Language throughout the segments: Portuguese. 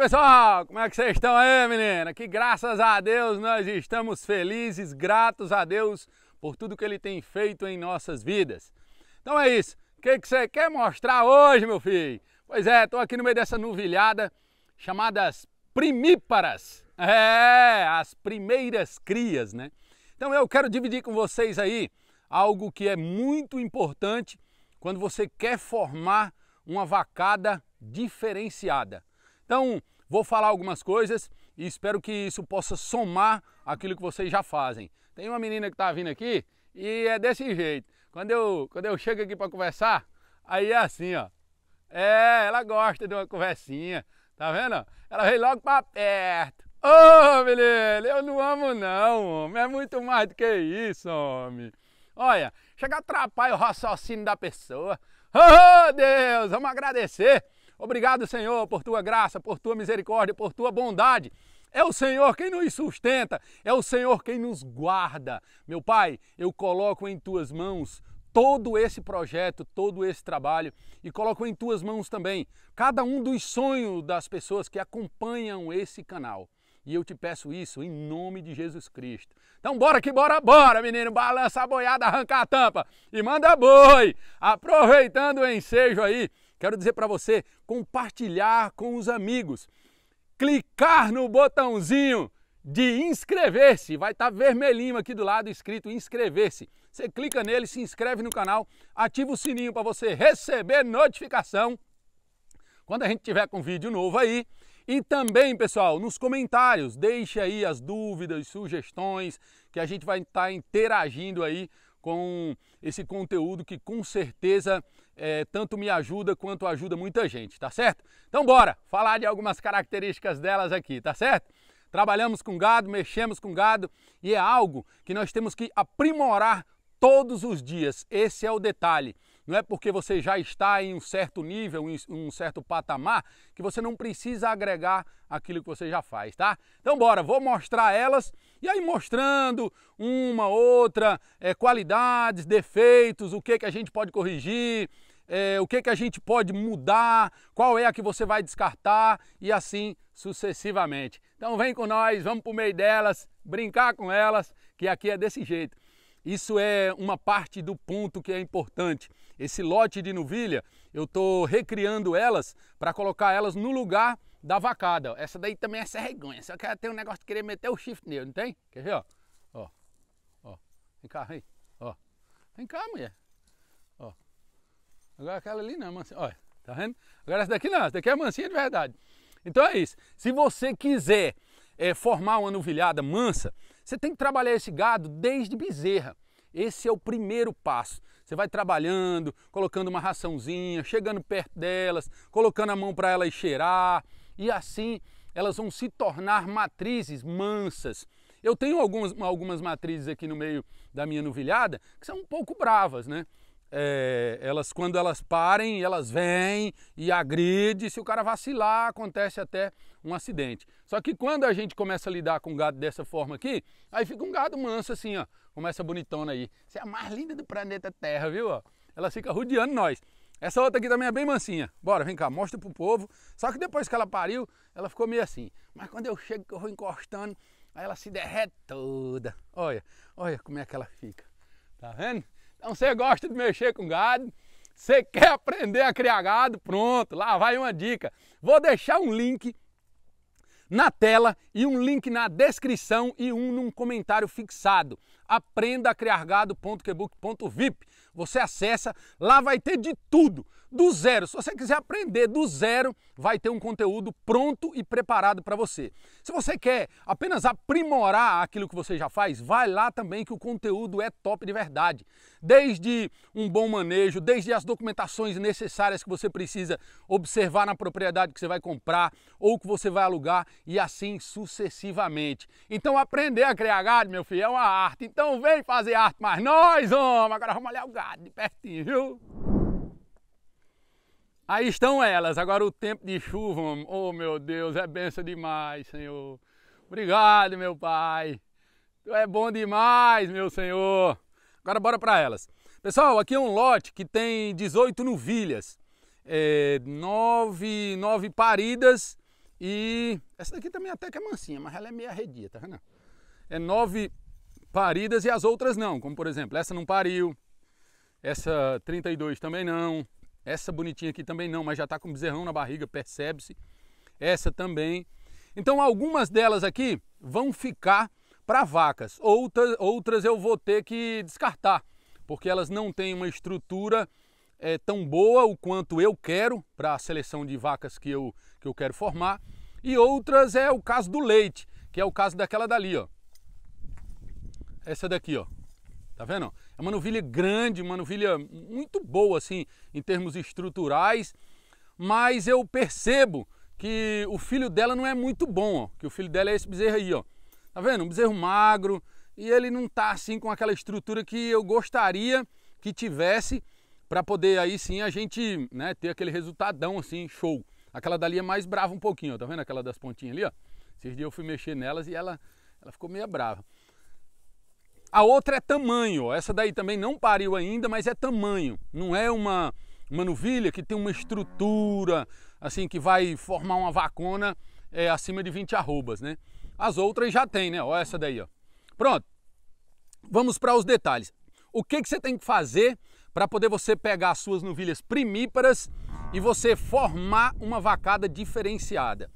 pessoal, como é que vocês estão aí, menina? Que graças a Deus nós estamos felizes, gratos a Deus por tudo que Ele tem feito em nossas vidas. Então é isso. O que, que você quer mostrar hoje, meu filho? Pois é, estou aqui no meio dessa nuvilhada as primíparas. É, as primeiras crias, né? Então eu quero dividir com vocês aí algo que é muito importante quando você quer formar uma vacada diferenciada. Então, vou falar algumas coisas e espero que isso possa somar aquilo que vocês já fazem. Tem uma menina que está vindo aqui e é desse jeito. Quando eu, quando eu chego aqui para conversar, aí é assim, ó. É, ela gosta de uma conversinha, tá vendo? Ela vem logo para perto. Ô, oh, menino, eu não amo não, homem. É muito mais do que isso, homem. Olha, chega a atrapalhar o raciocínio da pessoa. Oh, Deus, vamos agradecer Obrigado, Senhor, por tua graça, por tua misericórdia, por tua bondade. É o Senhor quem nos sustenta, é o Senhor quem nos guarda. Meu Pai, eu coloco em tuas mãos todo esse projeto, todo esse trabalho e coloco em tuas mãos também cada um dos sonhos das pessoas que acompanham esse canal. E eu te peço isso em nome de Jesus Cristo. Então bora que bora, bora, menino, balança a boiada, arranca a tampa e manda boi. Aproveitando o ensejo aí, Quero dizer para você compartilhar com os amigos. Clicar no botãozinho de inscrever-se. Vai estar tá vermelhinho aqui do lado escrito inscrever-se. Você clica nele, se inscreve no canal, ativa o sininho para você receber notificação quando a gente tiver com vídeo novo aí. E também, pessoal, nos comentários, deixe aí as dúvidas, sugestões, que a gente vai estar tá interagindo aí com esse conteúdo que com certeza é, tanto me ajuda quanto ajuda muita gente, tá certo? Então bora falar de algumas características delas aqui, tá certo? Trabalhamos com gado, mexemos com gado e é algo que nós temos que aprimorar todos os dias. Esse é o detalhe. Não é porque você já está em um certo nível, em um certo patamar, que você não precisa agregar aquilo que você já faz, tá? Então bora, vou mostrar elas e aí mostrando uma, outra, é, qualidades, defeitos, o que, que a gente pode corrigir, é, o que, é que a gente pode mudar, qual é a que você vai descartar e assim sucessivamente. Então vem com nós, vamos para o meio delas, brincar com elas, que aqui é desse jeito. Isso é uma parte do ponto que é importante. Esse lote de novilha, eu estou recriando elas para colocar elas no lugar da vacada. Essa daí também é serregonha, só que ela tem um negócio de querer meter o shift nele, não tem? Quer ver, ó? Ó, ó. Vem cá, vem. Ó. Vem cá, mulher. Agora aquela ali não, é mansinha. Olha, tá vendo? Agora essa daqui não, essa daqui é mansinha de verdade. Então é isso. Se você quiser é, formar uma novilhada mansa, você tem que trabalhar esse gado desde bezerra. Esse é o primeiro passo. Você vai trabalhando, colocando uma raçãozinha, chegando perto delas, colocando a mão para elas cheirar, e assim elas vão se tornar matrizes mansas. Eu tenho algumas, algumas matrizes aqui no meio da minha novilhada que são um pouco bravas, né? é, elas quando elas parem, elas vêm e agride. Se o cara vacilar, acontece até um acidente. Só que quando a gente começa a lidar com gado dessa forma aqui, aí fica um gado manso assim, ó. Começa bonitona aí. Você é a mais linda do planeta Terra, viu? Ó? Ela fica rodeando nós. Essa outra aqui também é bem mansinha. Bora, vem cá, mostra pro povo. Só que depois que ela pariu, ela ficou meio assim. Mas quando eu chego, que eu vou encostando, aí ela se derrete toda. Olha, olha como é que ela fica. Tá vendo? Então você gosta de mexer com gado, você quer aprender a criar gado, pronto, lá vai uma dica. Vou deixar um link na tela e um link na descrição e um num comentário fixado. Aprenda a criar Você acessa, lá vai ter de tudo do zero. Se você quiser aprender do zero, vai ter um conteúdo pronto e preparado para você. Se você quer apenas aprimorar aquilo que você já faz, vai lá também que o conteúdo é top de verdade. Desde um bom manejo, desde as documentações necessárias que você precisa observar na propriedade que você vai comprar ou que você vai alugar e assim sucessivamente. Então aprender a criar gado, meu filho, é uma arte. Então vem fazer arte, mas nós, homem, agora vamos olhar o gado de pertinho, viu? Aí estão elas. Agora o tempo de chuva, oh meu Deus, é benção demais, Senhor. Obrigado, meu Pai. Tu é bom demais, meu Senhor. Agora bora para elas. Pessoal, aqui é um lote que tem 18 novilhas, é, 9, 9 paridas e... Essa daqui também até que é mansinha, mas ela é meio arredia, tá vendo? É 9 paridas e as outras não, como por exemplo, essa não pariu, essa 32 também não, essa bonitinha aqui também não, mas já está com bezerrão na barriga, percebe-se. Essa também. Então algumas delas aqui vão ficar para vacas, outras, outras eu vou ter que descartar, porque elas não têm uma estrutura é, tão boa o quanto eu quero para a seleção de vacas que eu, que eu quero formar. E outras é o caso do leite, que é o caso daquela dali, ó. Essa daqui, ó. Tá vendo? É uma novilha grande, uma novilha muito boa assim em termos estruturais, mas eu percebo que o filho dela não é muito bom, ó, que o filho dela é esse bezerro aí, ó. Tá vendo? Um bezerro magro e ele não tá assim com aquela estrutura que eu gostaria que tivesse para poder aí sim a gente, né, ter aquele resultadão assim, show. Aquela dali é mais brava um pouquinho, ó, tá vendo aquela das pontinhas ali, ó? Esses dias eu fui mexer nelas e ela ela ficou meio brava. A outra é tamanho. Essa daí também não pariu ainda, mas é tamanho. Não é uma, uma novilha que tem uma estrutura, assim, que vai formar uma vacona é, acima de 20 arrobas, né? As outras já tem, né? Ó, essa daí, ó. Pronto. Vamos para os detalhes. O que, que você tem que fazer para poder você pegar as suas novilhas primíparas e você formar uma vacada diferenciada?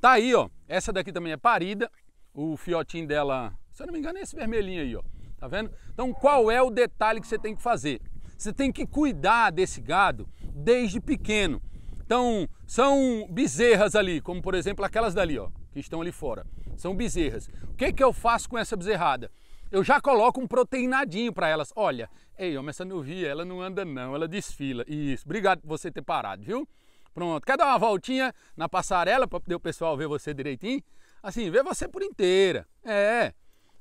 Tá aí, ó. Essa daqui também é parida. O fiotinho dela, se eu não me engano, é esse vermelhinho aí, ó tá vendo? Então qual é o detalhe que você tem que fazer? Você tem que cuidar desse gado desde pequeno. Então, são bezerras ali, como por exemplo aquelas dali, ó, que estão ali fora. São bezerras. O que, que eu faço com essa bezerrada? Eu já coloco um proteinadinho para elas. Olha, ei, homem, essa novia, ela não anda não, ela desfila. Isso, obrigado por você ter parado, viu? Pronto, quer dar uma voltinha na passarela para o pessoal ver você direitinho? Assim, ver você por inteira. É,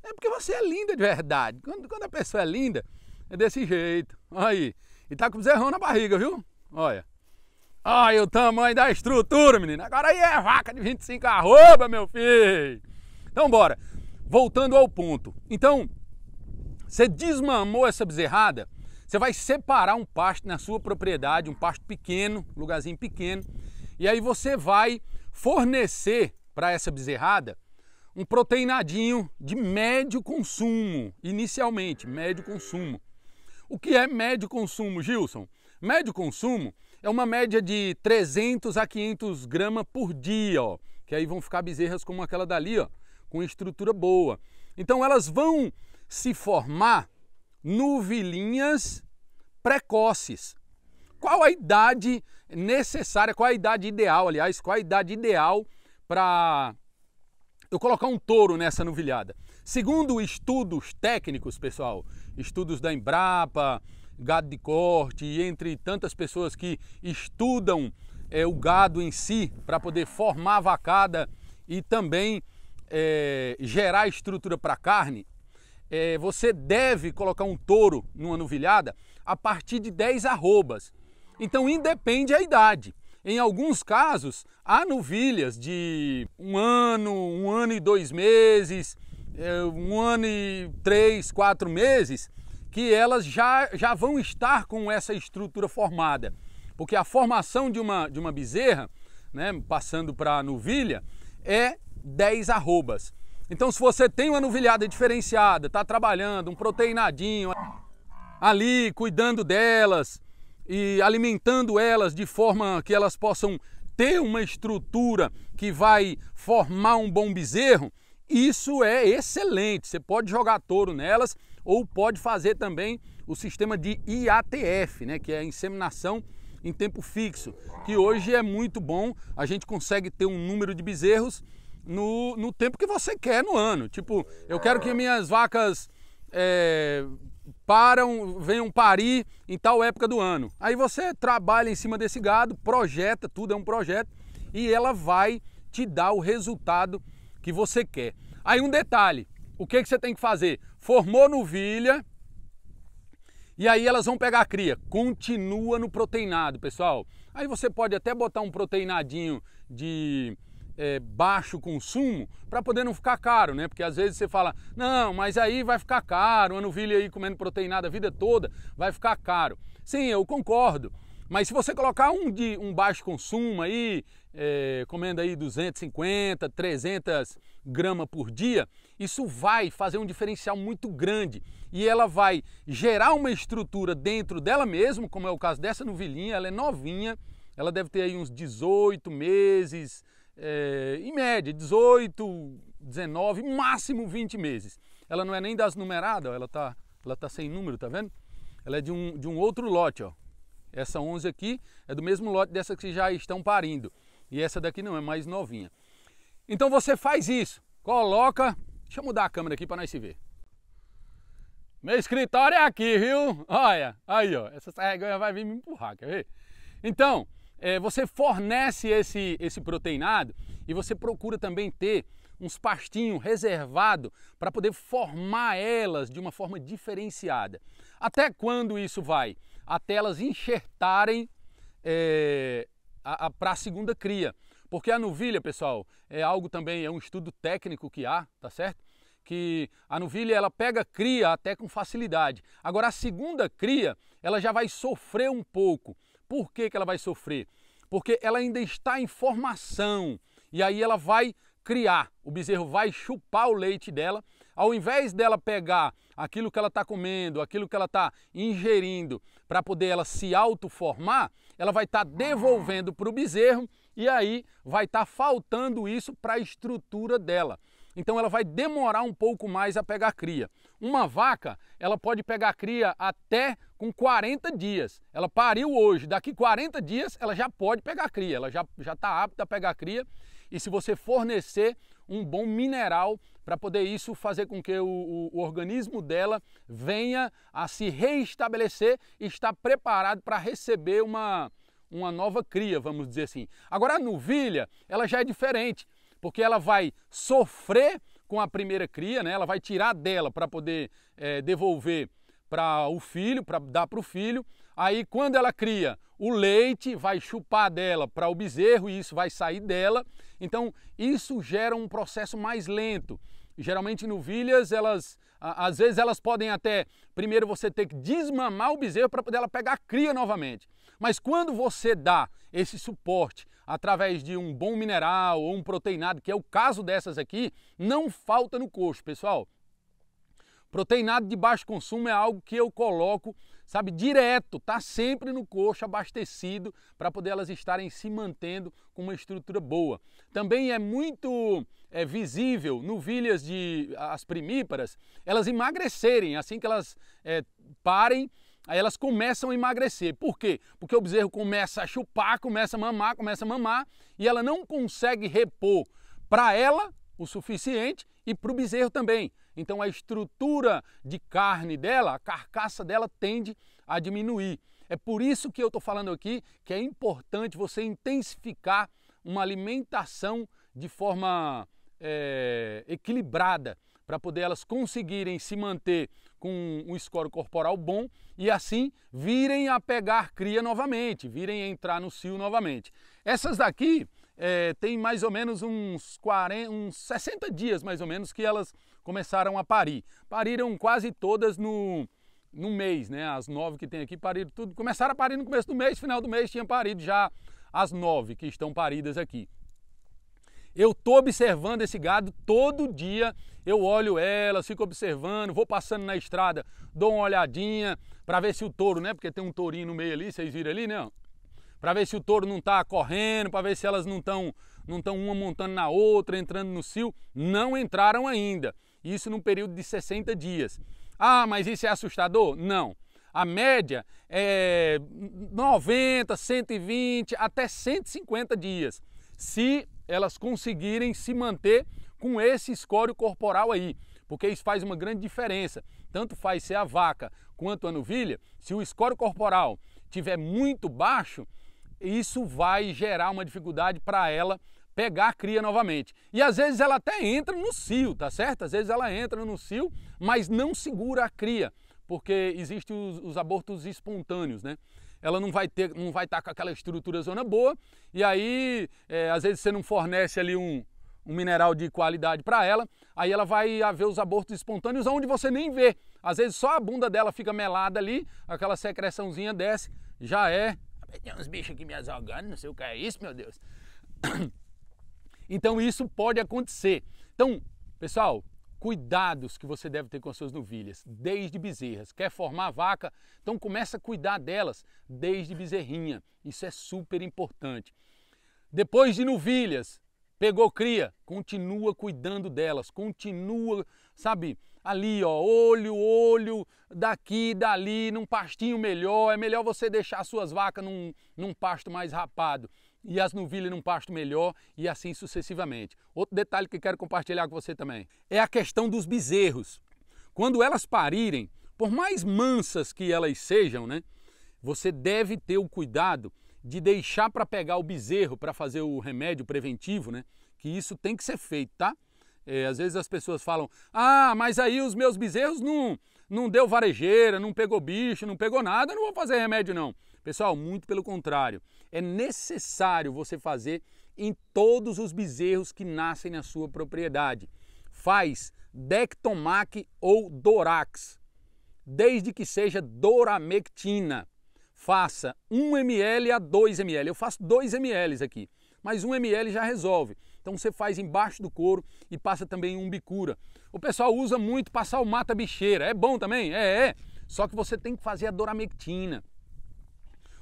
é porque você é linda de verdade. Quando, quando a pessoa é linda, é desse jeito. Olha aí. E tá com zerrão na barriga, viu? Olha. Olha o tamanho da estrutura, menino. Agora aí é vaca de 25 arroba, meu filho. Então bora. Voltando ao ponto. Então, você desmamou essa bezerrada, você vai separar um pasto na sua propriedade, um pasto pequeno, um lugarzinho pequeno, e aí você vai fornecer para essa bezerrada um proteinadinho de médio consumo, inicialmente, médio consumo. O que é médio consumo, Gilson? Médio consumo é uma média de 300 a 500 gramas por dia, ó, que aí vão ficar bezerras como aquela dali, ó, com estrutura boa. Então elas vão se formar nuvilinhas precoces. Qual a idade necessária, qual a idade ideal, aliás, qual a idade ideal para eu colocar um touro nessa nuvilhada. Segundo estudos técnicos, pessoal, estudos da Embrapa, gado de corte, e entre tantas pessoas que estudam é, o gado em si para poder formar a vacada e também é, gerar estrutura para carne, é, você deve colocar um touro numa nuvilhada a partir de 10 arrobas. Então independe a idade. Em alguns casos, há novilhas de um ano, um ano e dois meses, é, um ano e três, quatro meses, que elas já, já vão estar com essa estrutura formada. Porque a formação de uma, de uma bezerra, né, passando para a novilha, é 10 arrobas. Então, se você tem uma novilhada diferenciada, está trabalhando, um proteinadinho ali, cuidando delas, e alimentando elas de forma que elas possam ter uma estrutura que vai formar um bom bezerro, isso é excelente. Você pode jogar touro nelas ou pode fazer também o sistema de IATF, né, que é a inseminação em tempo fixo, que hoje é muito bom. A gente consegue ter um número de bezerros no, no tempo que você quer no ano. Tipo, eu quero que minhas vacas é, param, venham parir em tal época do ano. Aí você trabalha em cima desse gado, projeta, tudo é um projeto, e ela vai te dar o resultado que você quer. Aí um detalhe, o que, que você tem que fazer? Formou novilha, e aí elas vão pegar a cria. Continua no proteinado, pessoal. Aí você pode até botar um proteinadinho de é, baixo consumo para poder não ficar caro, né? Porque às vezes você fala, não, mas aí vai ficar caro, novilha aí comendo proteinada a vida toda, vai ficar caro. Sim, eu concordo. Mas se você colocar um de um baixo consumo aí, é, comendo aí 250, 300 gramas por dia, isso vai fazer um diferencial muito grande e ela vai gerar uma estrutura dentro dela mesma, como é o caso dessa novilhinha, ela é novinha, ela deve ter aí uns 18 meses, é, em média, 18, 19, máximo 20 meses. Ela não é nem das numeradas, ela tá, ela tá sem número, tá vendo? Ela é de um, de um outro lote, ó. Essa 11 aqui é do mesmo lote dessa que já estão parindo. E essa daqui não, é mais novinha. Então você faz isso, coloca... Deixa eu mudar a câmera aqui para nós se ver. Meu escritório é aqui, viu? Olha, aí ó, essa serra vai vir me empurrar, quer ver? Então, é, você fornece esse, esse proteinado e você procura também ter uns pastinhos reservados para poder formar elas de uma forma diferenciada. Até quando isso vai? Até elas enxertarem é, para a segunda cria. Porque a novilha, pessoal, é algo também, é um estudo técnico que há, tá certo? que a novilha ela pega cria até com facilidade. Agora a segunda cria, ela já vai sofrer um pouco. Por que, que ela vai sofrer? Porque ela ainda está em formação e aí ela vai criar. O bezerro vai chupar o leite dela. Ao invés dela pegar aquilo que ela está comendo, aquilo que ela está ingerindo, para poder ela se autoformar, ela vai estar tá devolvendo para o bezerro e aí vai estar tá faltando isso para a estrutura dela. Então ela vai demorar um pouco mais a pegar cria. Uma vaca, ela pode pegar cria até com 40 dias. Ela pariu hoje, daqui 40 dias ela já pode pegar cria, ela já está apta a pegar cria. E se você fornecer um bom mineral para poder isso fazer com que o, o, o, organismo dela venha a se reestabelecer e estar preparado para receber uma, uma nova cria, vamos dizer assim. Agora a nuvilha, ela já é diferente, porque ela vai sofrer com a primeira cria, né? Ela vai tirar dela para poder é, devolver para o filho, para dar para o filho. Aí quando ela cria, o leite vai chupar dela para o bezerro e isso vai sair dela. Então isso gera um processo mais lento. Geralmente novilhas, elas às vezes elas podem até primeiro você ter que desmamar o bezerro para poder ela pegar a cria novamente. Mas quando você dá esse suporte através de um bom mineral ou um proteinado, que é o caso dessas aqui, não falta no coxo, pessoal. Proteinado de baixo consumo é algo que eu coloco, sabe, direto, tá sempre no coxo abastecido para poder elas estarem se mantendo com uma estrutura boa. Também é muito é, visível novilhas de as primíparas, elas emagrecerem assim que elas é, parem Aí elas começam a emagrecer. Por quê? Porque o bezerro começa a chupar, começa a mamar, começa a mamar e ela não consegue repor para ela o suficiente e para o bezerro também. Então a estrutura de carne dela, a carcaça dela tende a diminuir. É por isso que eu estou falando aqui que é importante você intensificar uma alimentação de forma é, equilibrada para poder elas conseguirem se manter com um score corporal bom e assim virem a pegar cria novamente, virem a entrar no cio novamente. Essas daqui é, tem mais ou menos uns, 40, uns 60 dias mais ou menos que elas começaram a parir. Pariram quase todas no, no mês, né? As nove que tem aqui pariram tudo. Começaram a parir no começo do mês, final do mês tinha parido já as nove que estão paridas aqui. Eu tô observando esse gado todo dia. Eu olho ela, fico observando, vou passando na estrada, dou uma olhadinha para ver se o touro, né? Porque tem um tourinho no meio ali, vocês viram ali, né? Para ver se o touro não tá correndo, para ver se elas não estão não estão uma montando na outra, entrando no cio, não entraram ainda. Isso num período de 60 dias. Ah, mas isso é assustador? Não. A média é 90, 120 até 150 dias. Se elas conseguirem se manter com esse escório corporal aí, porque isso faz uma grande diferença. Tanto faz ser a vaca quanto a novilha, se o escório corporal tiver muito baixo, isso vai gerar uma dificuldade para ela pegar a cria novamente. E às vezes ela até entra no cio, tá certo? Às vezes ela entra no cio, mas não segura a cria, porque existem os, os abortos espontâneos, né? ela não vai ter, não vai estar tá com aquela estrutura zona boa, e aí é, às vezes você não fornece ali um, um mineral de qualidade para ela, aí ela vai haver os abortos espontâneos onde você nem vê. Às vezes só a bunda dela fica melada ali, aquela secreçãozinha desce, já é. Tem uns bichos aqui me azogando, não sei o que é isso, meu Deus. Então isso pode acontecer. Então, pessoal, cuidados que você deve ter com as suas novilhas, desde bezerras. Quer formar vaca? Então começa a cuidar delas desde bezerrinha. Isso é super importante. Depois de novilhas, pegou cria, continua cuidando delas, continua, sabe, ali, ó, olho, olho, daqui, dali, num pastinho melhor. É melhor você deixar suas vacas num, num pasto mais rapado e as nuvilhas num pasto melhor e assim sucessivamente. Outro detalhe que quero compartilhar com você também é a questão dos bezerros. Quando elas parirem, por mais mansas que elas sejam, né, você deve ter o cuidado de deixar para pegar o bezerro para fazer o remédio preventivo, né? Que isso tem que ser feito, tá? É, às vezes as pessoas falam: "Ah, mas aí os meus bezerros não não deu varejeira, não pegou bicho, não pegou nada, não vou fazer remédio não". Pessoal, muito pelo contrário. É necessário você fazer em todos os bezerros que nascem na sua propriedade. Faz Dectomac ou Dorax, desde que seja doramectina. Faça 1 ml a 2 ml. Eu faço 2 ml aqui, mas 1 ml já resolve. Então você faz embaixo do couro e passa também um bicura. O pessoal usa muito passar o mata-bicheira. É bom também? É, é. Só que você tem que fazer a doramectina.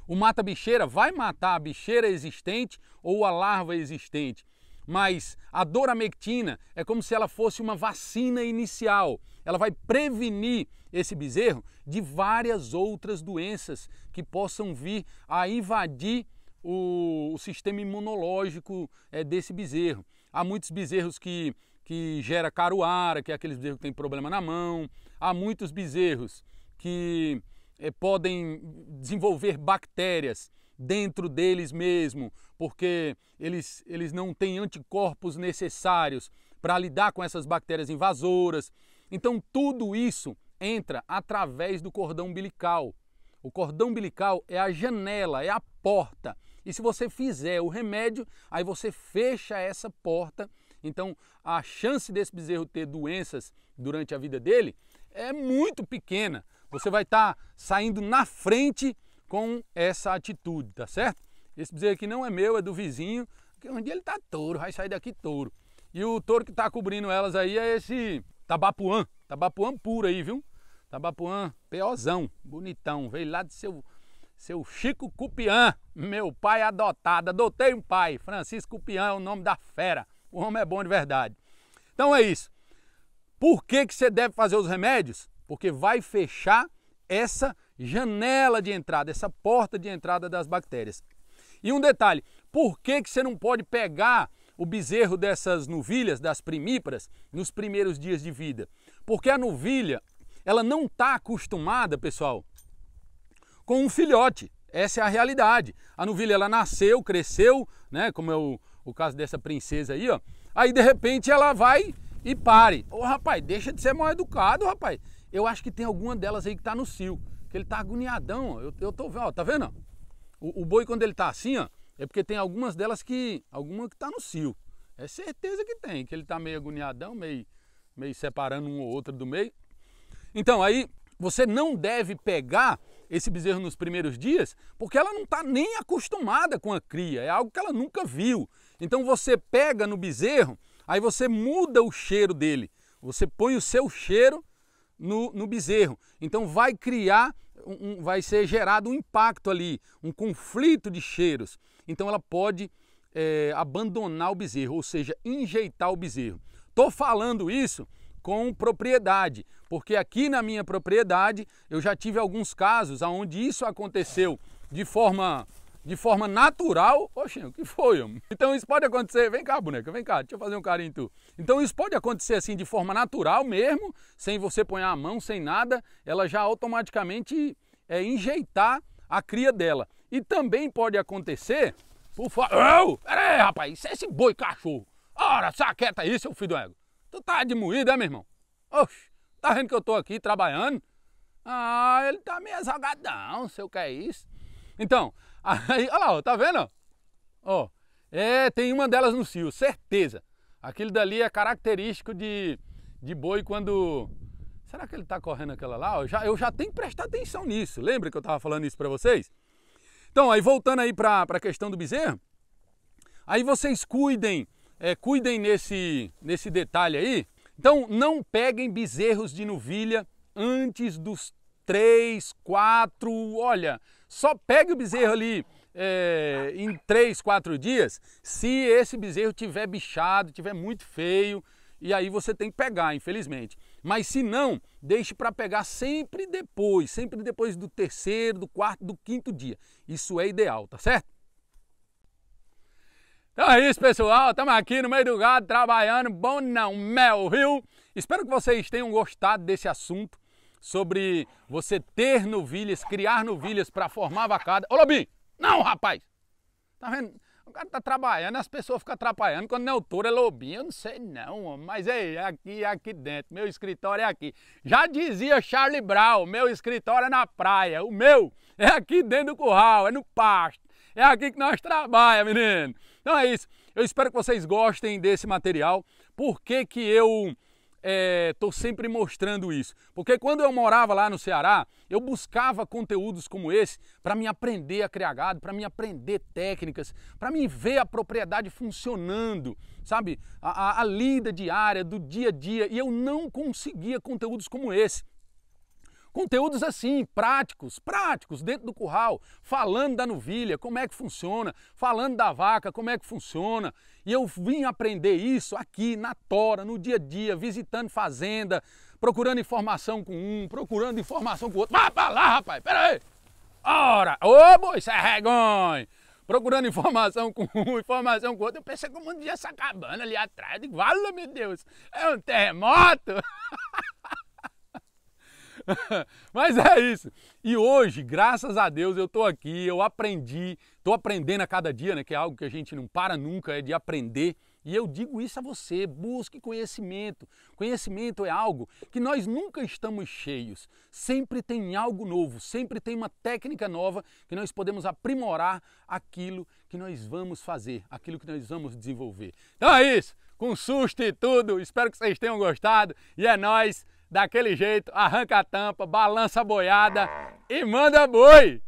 O mata-bicheira vai matar a bicheira existente ou a larva existente. Mas a doramectina é como se ela fosse uma vacina inicial. Ela vai prevenir esse bezerro de várias outras doenças que possam vir a invadir o, o sistema imunológico é, desse bezerro. Há muitos bezerros que, que gera caruara, que é aqueles bezerro que tem problema na mão. Há muitos bezerros que eh, podem desenvolver bactérias dentro deles mesmo, porque eles, eles não têm anticorpos necessários para lidar com essas bactérias invasoras. Então, tudo isso entra através do cordão umbilical. O cordão umbilical é a janela, é a porta. E se você fizer o remédio, aí você fecha essa porta. Então, a chance desse bezerro ter doenças durante a vida dele é muito pequena. Você vai estar tá saindo na frente com essa atitude, tá certo? Esse bezerro aqui não é meu, é do vizinho. Um dia ele tá touro, vai sair daqui touro. E o touro que tá cobrindo elas aí é esse tabapuã. Tabapuã puro aí, viu? Tabapuã peozão, bonitão. Veio lá de seu, seu Chico Cupiã, meu pai adotado. Adotei um pai, Francisco Cupiã é o nome da fera. O homem é bom de verdade. Então é isso. Por que, que você deve fazer os remédios? porque vai fechar essa janela de entrada, essa porta de entrada das bactérias. E um detalhe, por que, que você não pode pegar o bezerro dessas nuvilhas, das primíparas, nos primeiros dias de vida? Porque a nuvilha, ela não está acostumada, pessoal, com um filhote. Essa é a realidade. A nuvilha, ela nasceu, cresceu, né? Como é o, o caso dessa princesa aí, ó. Aí, de repente, ela vai e pare. Ô, rapaz, deixa de ser mal educado, rapaz. Eu acho que tem alguma delas aí que está no cio, que ele está agoniadão. Eu, eu tô vendo, ó, tá vendo? O, o, boi quando ele está assim, ó, é porque tem algumas delas que, alguma que está no cio. É certeza que tem, que ele está meio agoniadão, meio, meio separando um ou outro do meio. Então aí você não deve pegar esse bezerro nos primeiros dias, porque ela não está nem acostumada com a cria, é algo que ela nunca viu. Então você pega no bezerro, aí você muda o cheiro dele, você põe o seu cheiro no, no bezerro. Então vai criar, um, vai ser gerado um impacto ali, um conflito de cheiros. Então ela pode é, abandonar o bezerro, ou seja, injeitar o bezerro. Estou falando isso com propriedade, porque aqui na minha propriedade eu já tive alguns casos onde isso aconteceu de forma de forma natural, oxe, o que foi, homem? Então isso pode acontecer, vem cá, boneca, vem cá, deixa eu fazer um carinho em tu. Então isso pode acontecer assim de forma natural mesmo, sem você pôr a mão, sem nada, ela já automaticamente é, enjeitar a cria dela. E também pode acontecer, por favor, Pera aí, rapaz, isso é esse boi cachorro. Ora, saqueta aí, seu filho do ego. Tu tá de moída, é, meu irmão? Oxe, tá vendo que eu tô aqui trabalhando? Ah, ele tá meio azagadão, sei o que é isso. Então, Aí, olha lá, tá vendo? Ó, é, tem uma delas no cio, certeza. Aquilo dali é característico de, de boi quando... Será que ele tá correndo aquela lá? Eu já, eu já tenho que prestar atenção nisso. Lembra que eu tava falando isso para vocês? Então, aí voltando aí para a questão do bezerro, aí vocês cuidem, é, cuidem nesse, nesse detalhe aí. Então, não peguem bezerros de novilha antes dos 3, 4, olha, só pegue o bezerro ali é, em três, quatro dias, se esse bezerro tiver bichado, tiver muito feio, e aí você tem que pegar, infelizmente. Mas se não, deixe para pegar sempre depois, sempre depois do terceiro, do quarto, do quinto dia. Isso é ideal, tá certo? Então é isso, pessoal. Estamos aqui no meio do gado, trabalhando. Bom não, mel, viu? Espero que vocês tenham gostado desse assunto sobre você ter novilhas, criar novilhas para formar vacada. Ô Lobinho, não, rapaz! Tá vendo? O cara tá trabalhando, as pessoas ficam atrapalhando. Quando não é o touro, é lobinho. Eu não sei não, mas é aqui, é aqui dentro. Meu escritório é aqui. Já dizia Charlie Brown, meu escritório é na praia. O meu é aqui dentro do curral, é no pasto. É aqui que nós trabalhamos, menino. Então é isso. Eu espero que vocês gostem desse material. Por que que eu estou é, sempre mostrando isso. Porque quando eu morava lá no Ceará, eu buscava conteúdos como esse para me aprender a criar gado, para me aprender técnicas, para me ver a propriedade funcionando, sabe? A, a, a lida diária, do dia a dia. E eu não conseguia conteúdos como esse. Conteúdos assim, práticos, práticos, dentro do curral, falando da novilha, como é que funciona, falando da vaca, como é que funciona. E eu vim aprender isso aqui na tora, no dia a dia, visitando fazenda, procurando informação com um, procurando informação com o outro. Vai pra lá, rapaz, peraí! Ora, ô boi, isso é regonho! procurando informação com um, informação com outro. Eu pensei que o mundo ia se acabando ali atrás. Eu digo, vale meu Deus, é um terremoto? Mas é isso. E hoje, graças a Deus, eu estou aqui, eu aprendi, estou aprendendo a cada dia, né? Que é algo que a gente não para nunca, é de aprender. E eu digo isso a você: busque conhecimento. Conhecimento é algo que nós nunca estamos cheios. Sempre tem algo novo, sempre tem uma técnica nova que nós podemos aprimorar aquilo que nós vamos fazer, aquilo que nós vamos desenvolver. Então é isso, com susto e tudo. Espero que vocês tenham gostado e é nós daquele jeito, arranca a tampa, balança a boiada e manda boi!